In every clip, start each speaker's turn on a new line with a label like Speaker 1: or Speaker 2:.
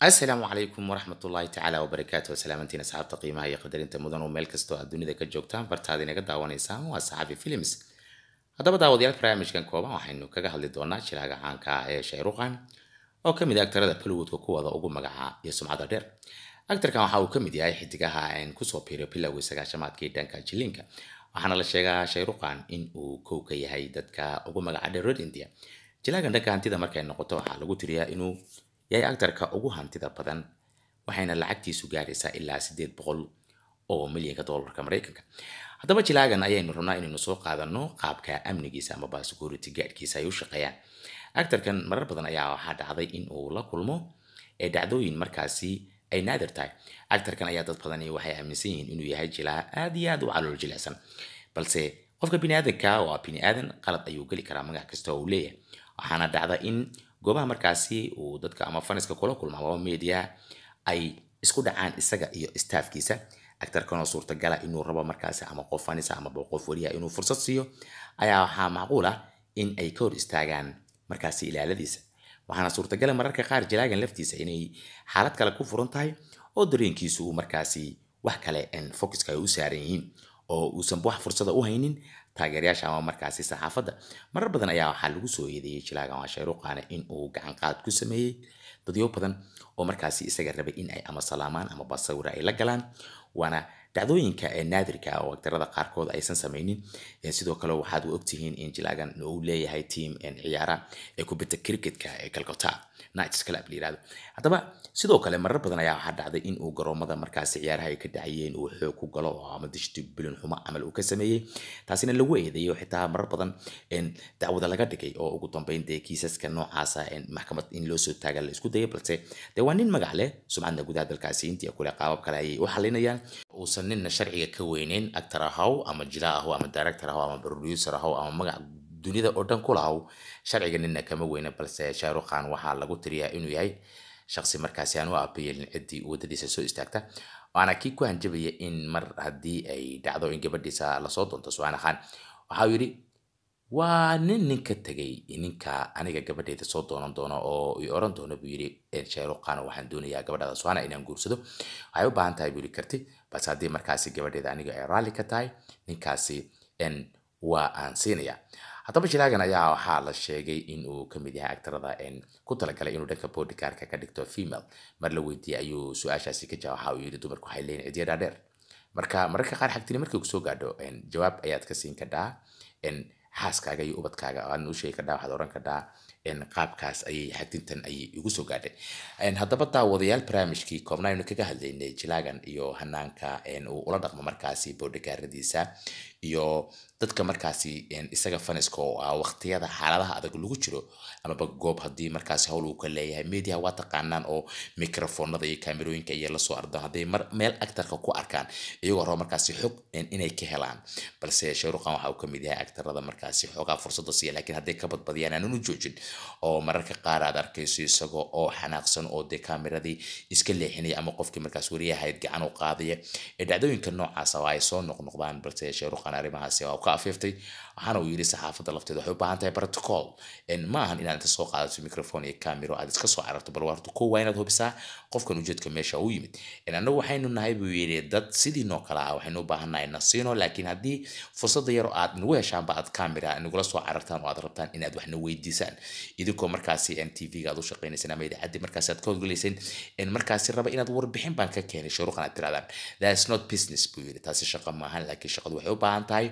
Speaker 1: asalaamu calaykum waraxmat ullaahi tacaala wabarakaatu salaamantiin asxaabta qiimaha iyo qadarinta mudan oo meel kastoo aad ka joogtaan bartaada inaga daawanaysaan waa saxafi films haddaba daawadayaal barnaamijkan kooban waxaynu kaga hadli doonaa shiraaga caanka ah ee shayruqan oo ka mid ah agtarada bollywoodka kuwada ugu magaca iyo sumcada dheer agtarkan waxa uu ka mid yahay xidigaha aan kusoo biiro bilowgii sagaashamaadkii dhanka jiliinka waxaana la sheegaa shayruqan in uu kow ka yahay dadka ugu magaca dheer red india jilaagan dhanka hantida markay noqoto waxaa lagu tiriyaa inuu yahay agtarka ugu hantida badan waxayna lacagtiisu gaaraysaa ilaa sideed boqol oo milyanka dollarka maraykanka haddaba jilaagan ayaynu rabnaa inaynu soo qaadano qaabka amnigiisa amaba security gaadhkiisa ay u shaqeeyaan actarkan marar badan ayaa waxaa dhacday in la kulmo ee dhacdooyin markaasi ay naadir tahay actarkan ayaa dad badani waxay aaminsan yihiin inuu yahay jilaa aad iyo aad u calool jilicsan balse qofka bini aadanka waa bini aadan qalad ayuu geli karaa magac kasta oo uu leeyahay waxaana dhacda in goobaha markaasi uu dadka ama faniska kula kulma waa media ay isku dhacaan isaga iyo staafkiisa actarkanoo suurtagala inuu rabo markaasi ama qof fanisa ama qof weliya inuu fursad siiyo ayaa waxaa macquul ah in ay ka hor istaagaan markaasi ilaaladiisa waxaana suurtagala mararka qaar jalaagan laftiisa inay xaalad kale ku furan tahay oo dareenkiisu uu markaasi wax kale focuska ay u saaran yihiin oo uusan wax fursada u haynin taageerayaasha ama markaasi saxaafadda marar badan ayaa waxaa lagu soo yeedeeyey jilaagan waa shayruuqaane in uu gacan qaad ku sameeyey dadyo badan oo markaasi isaga rabay in ay ama salaamaan amaba sawira ay la galaan waana dhacdooyinka ee naadirka ah oo waktarada qaarkood aysan samaynin sidoo kale waxaad u ogtihiin in jilaagan uu leeyahay tiam ciyaara ee kubadda cricketka ee calcota nights club la haddaba sidoo kale marar badan ayaa waxaa dhacday in uu garoomada markaasi ciyaaraha ay ka dhacayeen uu xoog ku galo oo ama dishtibilin xumo camal uu ka sameeyey taasina lagu eedeeyo xitaa marar badan dacwada laga dhigay oo ugu dambeyn dee kiisaska noocaasa ah, maxkamad in loo soo taaga la isku dayay balse dee waa nin magac leh sumcadna gudaha dalkaasi intii kule qaabab kale ayay u xalinayaan uusan ninna sharciga ka weyneyn actor ahow ama jila ahow ama director ahow ama producer ahow ama magac dunida oo dhan ku sharciga ninna kama weyna balse shaarukh waxaa lagu tiriyaa inuu yahay shaqsi markaasi aan u aabiyelin ciddii waddadiisa soo istaagta waana kii ku hanjabaya in mar haddii ay dhacdo in gabadhiisa lasoo doonto subaan khan waxaa yidhi waa nin ninka tegey ninka aniga gabadheeda soo doonan doono oo oran doono buu yidhi sheeruqaana waxaan doonayaa gabadhaada suana inaan guursado waxay u baahan tahay buu yidhi karti balse haddii markaasi gabadheeda aniga ay raalli ka tahay ninkaasi waa aan siinaya haddaba shilaagan ayaa waxaa la sheegay in ka mid yahay actarada ku talagalay inuu dhanka bodygaarka ka dhigto female mar la weydiiyey ayuu su-aashaasi ka jawab waxa uu yidhi dumarku waxay leeyihin cidyo dhaadheer marka mararka qaar xagtini markay kusoo gaadho jawaab ayaad ka siin kadhaa xaaskaaga iyo ubadkaaga waadna u sheegi kardhaa waxaad oran kardhaa qaabkaas ayay hagdintan ayay igu soo gaadhay haddaba daawadayaal barnaamijkii koobna aynu kaga hadlaynay jilaagan iyo hanaanka uu ula dhaqmo markaasi boodhagaaradiisa iyo dadka markaasi isaga faniska oo waqtiyada xaaladaha adag lagu jiro amaba goob haddii markaasi howl uu ka leeyahay mediaha waa taqaanaan oo microfonada iyo kamerooyinka iyo lasoo ardaan hadday meel actarka ku arkaan iyagoo raba markaasi xog inay ka helaan balse shayruqan waxa uu ka yahay actarada markaasi xoogaa fursada siiya laakiin hadday ka badbadiyaan aanan u joojin oo mararka qaar aad arkayso isaga oo xanaaqsan oo dee kameradii iska leexinaya ama qofkii markaas wariyahayd gacan u qaadaya ee dhacdooyinka noocaas ah waa ay soo noqnoqdaan balse shayruqan dhaqan arrimahaasi waa u waxaana uu yidhi saxaafadda lafteeda waxay u baahan tahay inaad inta soo qaadato microphone iyo camero aad iska soo cararto bal warta kow waa inaad hubisaa qofkan ujeedka meesha u yimid annagu waxaynu nahay buu yidhi dad sidii kale ah waxaynu u nasiino laakiin haddii fursadda yar aad nagu heshaanba aad camera nagula soo carartaan oo aad rabtaan inaad waxna weydiisaan idinkoo markaasi n t v-ga aad u shaqaynayseen ama idaacadii markaasi aad ka howlgalayseen markaasi raba inaad warbixin baan ka keenay shuruuqan aad tirahdaan that's not business buu yidhi taasi shaqa maahan laakiin shaqadu waxay u ubaahan tahay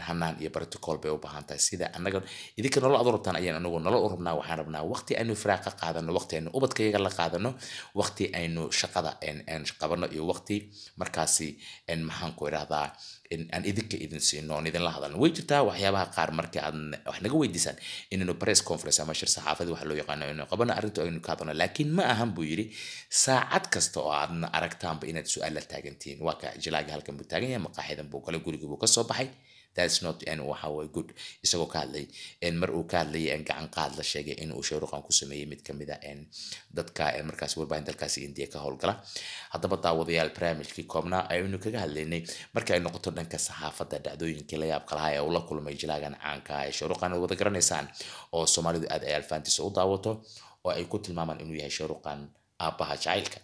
Speaker 1: hanaan iyo barticool bay ubaahan tahay sida anaga idinka nolo ad u rabtaan ayaan anagu nolol u rabnaa waxaan rabnaa waqti aynu firaaqa qaadano waqti aynu ubadkayaga la qaadano waqti aynu shaqada qabano iyo waqti markaasi maxaanku irahdaa aan idinka idin siino oon idinla hadalno way jirtaa waxyaabaha qaar marka aad wax naga weydiisaan inaynu press conference ama shir saxaafadi waxa loo yaqaano inaynu qabano arrinta aynu ka hadalno laakiin ma ahan buu yidhi saacad kasta oo aadna aragtaanba inaad su-aal la taagantihiin waa ka jilaaga halkan buu taagan yahay maqaaxidan buu galay gurigii buu ka soo baxay good isagoo ka hadlay mar uu ka hadlay gacan qaad la sheegay inuu showruqan ku sameeyey mid kamid a ah, dadka markaas warbaahin dalkaas indiya ka howlgala haddaba daawadayaal barnaamijkii koobna ayaynu kaga hadlaynay marka ay noqoto dhanka saxaafadda dhacdooyinkii la yaabka lahaa ee uu la kulmay jilaagan caanka ah ee showruqan wada garanaysaan oo soomaalidu aad ay alfaantiisa u daawato oo ay ku tilmaamaan inuu yahay showruqan aabbaha jacaylka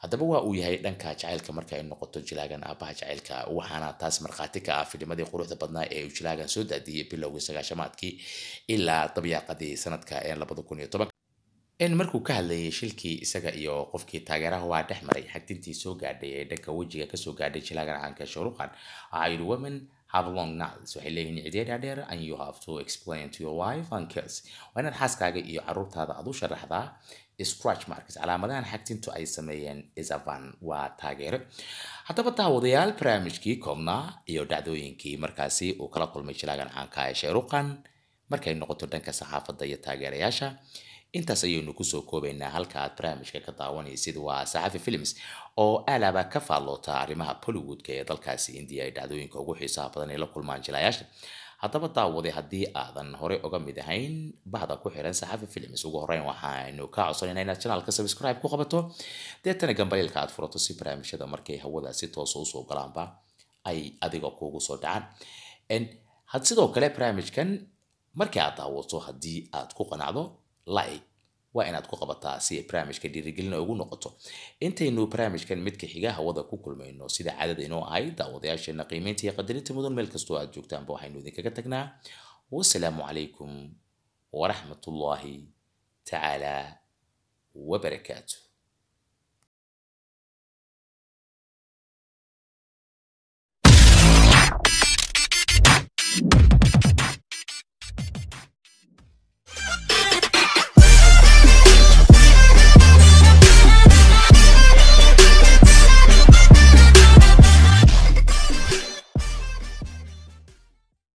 Speaker 1: haddaba waa uu yahay dhanka jacaylka marka ay noqoto jilaagan aabaha jacaylka waxaana taas markhaati ka ah filimadii quruxda badnaa ee uu jilaagan soo da bilowgii sagaashamaadkii ilaa dabyaaqadii sanadka ee labada kun iyo tobanka markuu ka hadlayay shilkii isaga iyo qofkii taageeraha waa dhex maray xagdintii soo gaadhay ee dhanka wejiga kasoo gaadhay jilaagan caanka shooruqan waxaa women have long nights waxay leeyihiin cidee dhaadheer and you have to explain to your wife and kids waa inaad xaaskaaga iyo caruurtaada aad u sharaxdaa scratch marks calaamadahan xagtintu ay sameeyeen isavan waa taageero haddaba daawadayaal barnaamijkii koobnaa iyo dhacdooyinkii markaasi uu kala kulmay jilaagan caanka ee sheeruqan markay noqoto dhanka saxaafadda iyo taageerayaasha intaas ayaynu kusoo koobaynaa halka aad barnaamijka ka daawanaysid waa saxafi filims oo aalaaba ka faalloota arrimaha bollywoodka ee dalkaasi indiya ay dhacdooyinka ugu xiisaha badan ay la kulmaan jilaayaasha haddaba daawaday haddii aadan horey uga mid ahayn bahda ku xiran saxafi films ugu horeyn waxaanu kaa codsanayna inaad janaalka subscribe ku qabato deetana gambaliilka aad furato si barnaamijyada markay hawadaasi toosa usoo galaanba ay adiga kuugu soo dhacaan sidoo kale barnaamijkan markii aad daawato haddii aad ku qanacdo like waa inaad ku qabataa si ay barnaamijka dhiirigelina ugu noqoto intaynu barnaamijkan midka xiga hawada ku kulmayno sida cadad inoo ahay daawadayaasheena qiimeynta iyo qadarinta mudan meel kastoo aad joogtaanba waxaynu idinkaga tagnaa wasalaamu calaykum waraxmat ullaahi wa wabarakaatu